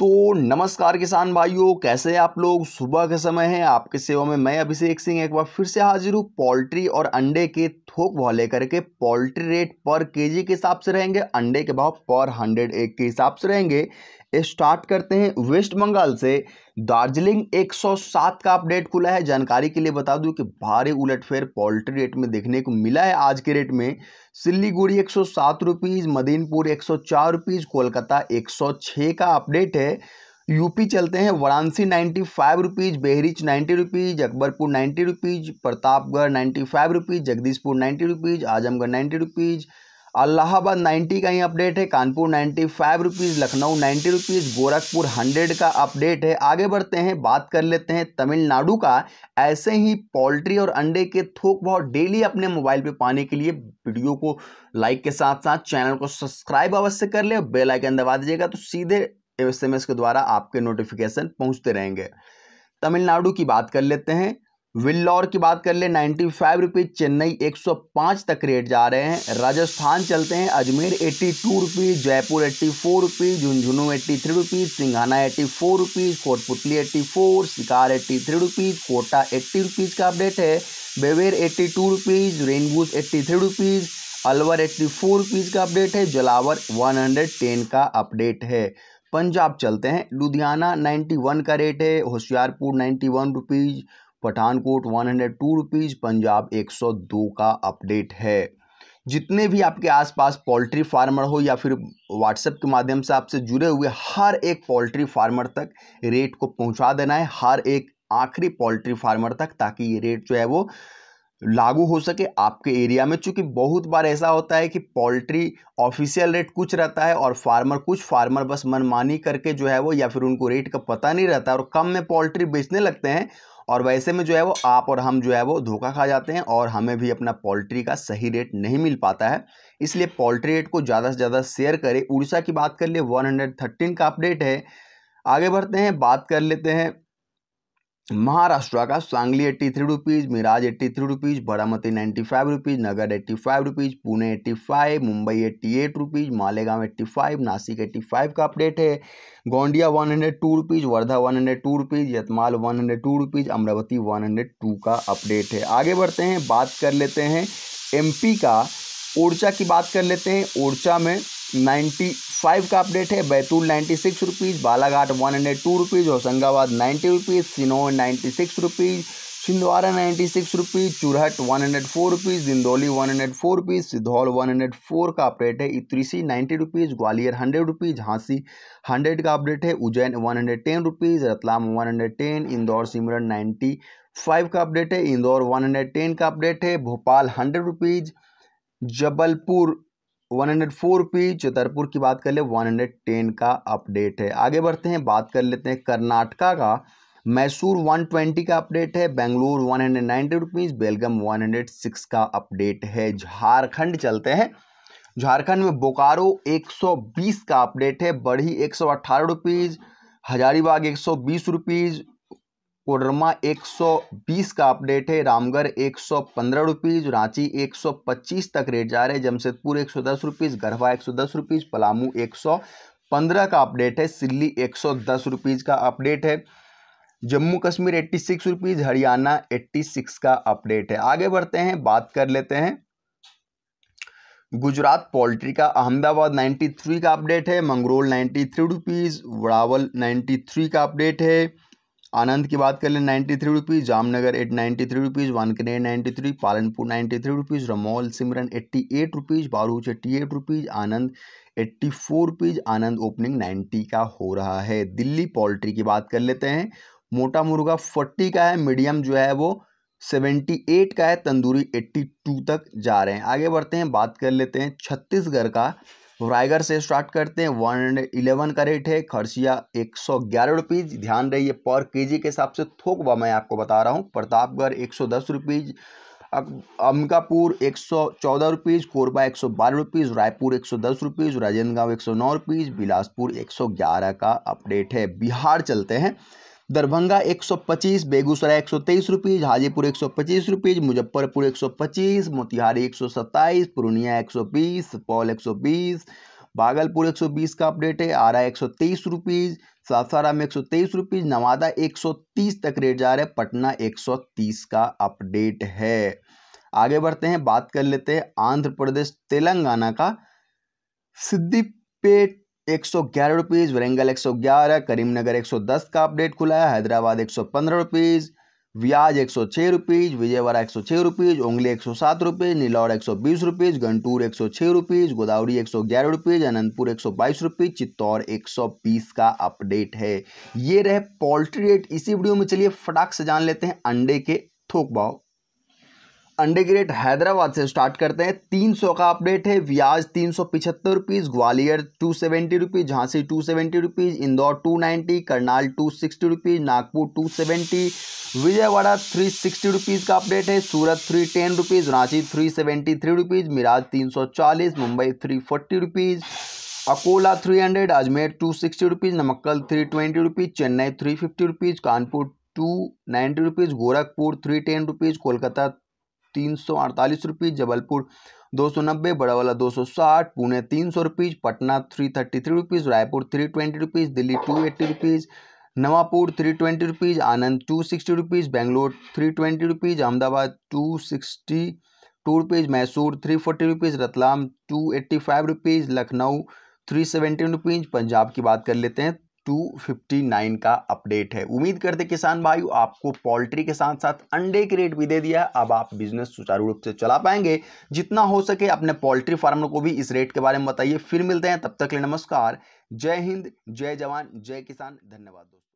तो नमस्कार किसान भाइयों कैसे आप लोग सुबह के समय है आपके सेवा में मैं अभिषेक सिंह एक बार फिर से हाजिर हूँ पोल्ट्री और अंडे के थोक भाव लेकर के पोल्ट्री रेट पर केजी के हिसाब से रहेंगे अंडे के भाव पर हंड्रेड एक के हिसाब से रहेंगे स्टार्ट करते हैं वेस्ट बंगाल से दार्जिलिंग 107 का अपडेट खुला है जानकारी के लिए बता दूं कि भारी उलटफेर पोल्ट्री रेट में देखने को मिला है आज के रेट में सिल्लीगुड़ी एक सौ मदीनपुर एक सौ कोलकाता एक का अपडेट है यूपी चलते हैं Varanasi ninety five rupees Bahraich ninety rupees Akbarpur ninety rupees Pratapgarh ninety five rupees Jagdishpur ninety rupees Azamgarh ninety rupees Allahabad ninety का ही अपडेट है Kanpur ninety five rupees Lucknow ninety rupees Gorakhpur hundred का अपडेट है आगे बढ़ते हैं बात कर लेते हैं तमिलनाडु का ऐसे ही पोल्ट्री और अंडे के थोक भाव डेली अपने मोबाइल पे पाने के लिए वीडियो को लाइक के साथ साथ चैनल को सब्सक्राइब अवश्य कर ले और बेलाइकन दबा दीजिएगा तो सीधे एस के द्वारा आपके नोटिफिकेशन पहुँचते रहेंगे तमिलनाडु की बात कर लेते हैं विल्लौर की बात कर ले नाइन्टी फाइव रुपीज़ चेन्नई 105 तक रेट जा रहे हैं राजस्थान चलते हैं Ajmer 82 rupees Jaipur 84 rupees Jhunjhunu eighty three rupees Singhana 84 rupees Kotputli eighty four Sikar eighty three rupees Kota 80 rupees का अपडेट है Beawar 82 rupees Ringas 83 rupees Alwar 84 rupees का अपडेट है जलावर वन का अपडेट है पंजाब चलते हैं लुधियाना नाइन्टी का रेट है Hoshiarpur ninety rupees Pathankot one hundred two rupees Punjab एक सौ दो का अपडेट है जितने भी आपके आसपास पोल्ट्री फार्मर हो या फिर व्हाट्सएप के माध्यम से आपसे जुड़े हुए हर एक पोल्ट्री फार्मर तक रेट को पहुंचा देना है हर एक आखिरी पोल्ट्री फार्मर तक ताकि ये रेट जो है वो लागू हो सके आपके एरिया में चूंकि बहुत बार ऐसा होता है कि पोल्ट्री ऑफिशियल रेट कुछ रहता है और फार्मर कुछ फार्मर बस मनमानी करके जो है वो या फिर उनको रेट का पता नहीं रहता और कम में पोल्ट्री बेचने लगते हैं और वैसे में जो है वो आप और हम जो है वो धोखा खा जाते हैं और हमें भी अपना पोल्ट्री का सही रेट नहीं मिल पाता है इसलिए पोल्ट्री रेट को ज़्यादा से ज़्यादा शेयर करें उड़ीसा की बात कर लिए वन का अपडेट है आगे बढ़ते हैं बात कर लेते हैं महाराष्ट्र का Sangli eighty three rupees Miraj eighty three rupees Baramati ninety five rupees Nagar eighty five rupees Pune eighty five Mumbai eighty eight rupees Malegaon eighty five Nashik eighty five का अपडेट है Gondia one hundred two rupees Wardha one hundred two rupees Yavatmal one hundred two rupees Amravati one hundred two का update है आगे बढ़ते हैं बात कर लेते हैं पी का ओरछा की बात कर लेते हैं ओरछा में नाइन्टी फाइव का अपडेट है Betul ninety six rupees Balaghat one hundred two rupees Hoshangabad ninety rupees Sinor ninety six rupees Chhindwara ninety six rupees Churhat one hundred four rupees Dindori one hundred four rupees Sidhaul one hundred four का अपडेट है Itarsi ninety rupees Gwalior hundred rupees Jhansi hundred का update है Ujjain one hundred ten rupees Ratlam one hundred ten Indore Simran ninety five का update है Indore one hundred ten का update है Bhopal hundred rupees Jabalpur one hundred four rupee Chhatarpur की बात कर ले वन हंड्रेड टेन का अपडेट है आगे बढ़ते हैं बात कर लेते हैं कर्नाटका का मैसूर वन ट्वेंटी का अपडेट है Bengaluru one hundred ninety rupees Belgaum one hundred six का अपडेट है झारखंड चलते हैं झारखंड में बोकारो एक सौ बीस का अपडेट है बढ़ी एक सौ अट्ठारह रुपीज़ हजारीबाग एक सौ बीस रुपीज़ कोडरमा 120 का अपडेट है रामगढ़ एक सौ पंद्रह रुपीज़ रांची 125 तक रेट जा रहे हैं जमशेदपुर एक सौ दस रुपीज़ गढ़वा एक सौ दस रुपीज़ पलामू एक सौ पंद्रह का अपडेट है सिल्ली एक सौ दस रुपीज़ का अपडेट है Jammu Kashmir eighty six rupees Haryana eighty six का अपडेट है आगे बढ़ते हैं बात कर लेते हैं गुजरात पोल्ट्री का अहमदाबाद 93 का अपडेट है मंगरोल 93 थ्री रुपीज़ वड़ावल 93 का अपडेट है आनंद की बात कर लें ninety three rupees Jamnagar eight ninety three rupees Wankaner ninety three Palanpur ninety three rupees Ramol Simran eighty eight rupees Bharuch eighty eight rupees Anand eighty four rupees Anand opening ninety का हो रहा है दिल्ली पोल्ट्री की बात कर लेते हैं मोटा मुर्गा फोर्टी का है मीडियम जो है वो सेवेंटी एट का है तंदूरी एट्टी टू तक जा रहे हैं आगे बढ़ते हैं बात कर लेते हैं छत्तीसगढ़ का रायगढ़ से स्टार्ट करते हैं वन इलेवन का रेट है खरसिया एक सौ ग्यारह रुपीज़ ध्यान रही है पर के जी के हिसाब से थोक व मैं आपको बता रहा हूँ प्रतापगढ़ एक सौ दस रुपीज़ अंबिकापुर एक सौ चौदह रुपीज़ कोरबा एक सौ बारह रुपीज़ रायपुर एक सौ दस रुपीज़ राजेंद्र गांव एक सौ नौ रुपीज़ बिलासपुर एक सौ ग्यारह का अपडेट है बिहार चलते हैं दरभंगा एक सौ पच्चीस बेगूसराय एक सौ तेईस रुपीज़ हाजीपुर एक सौ पच्चीस रुपीज़ मुजफ्फरपुर एक सौ पच्चीस मोतिहारी एक सौ सत्ताईस पूर्णिया एक सौ बीस सुपौल एक सौ बीस भागलपुर एक सौ बीस का अपडेट है आरा एक सौ तेईस रुपीज़ सासाराम एक सौ तेईस रुपीज़ नवादा एक सौ तीस तक रेट जा रहा है पटना एक सौ तीस का अपडेट है आगे बढ़ते हैं बात कर लेते हैं आंध्र प्रदेश तेलंगाना का सिद्धिपेट एक सौ ग्यारह रुपीज़ वरंगल एक सौ ग्यारह करीमनगर एक सौ दस का अपडेट खुला है हैदराबाद एक सौ पंद्रह रुपीज़ व्याज एक सौ छः रुपीज़ विजयवाड़ा एक सौ छः रुपीज़ उंगली एक सौ सात रुपीज़ नीलौर एक सौ बीस रुपीज़ गंटूर एक सौ छः रुपीज़ गोदावरी एक सौ ग्यारह रुपीज़ अनंतपुर एक सौ बाईस रुपीज़ चित्तौर एक सौ बीस का अपडेट है ये रहे पोल्ट्री रेट इसी वीडियो में चलिए फटाक से जान लेते हैं अंडे के थोक भाव अंडरग्रेड हैदराबाद से स्टार्ट करते हैं तीन सौ का अपडेट है व्याज तीन सौ पिछहत्तर rupees Gwalior two seventy rupees Jhansi two seventy rupees Indore two ninety Karnal two sixty rupees Nagpur two seventy Vijayawada three sixty rupees का अपडेट है Surat three ten rupees Ranchi three seventy three rupees Miraj तीन सौ चालीस Mumbai three forty rupees Akola three hundred Ajmer two sixty rupees Namakkal three twenty rupees Chennai three fifty rupees Kanpur two ninety rupees Gorakhpur three ten rupees Kolkata तीन सौ अड़तालीस rupees Jabalpur दो सौ नब्बे बड़ावाला दो सौ साठ पुणे तीन सौ rupees Patna three thirty three rupees Raipur three twenty rupees Delhi two eighty rupees Navapur three twenty rupees Anand two sixty rupees Bangalore three twenty rupees Ahmedabad two sixty two rupees Mysore three forty rupees Ratlam two eighty five rupees Lucknow three seventy rupees Punjab की बात कर लेते हैं 259 का update है उम्मीद करते किसान भाई आपको पोल्ट्री के साथ साथ अंडे के रेट भी दे दिया है अब आप बिजनेस सुचारू रूप से चला पाएंगे जितना हो सके अपने पोल्ट्री फार्मर को भी इस रेट के बारे में बताइए फिर मिलते हैं तब तक लिए नमस्कार जय हिंद जय जवान जय किसान धन्यवाद दोस्तों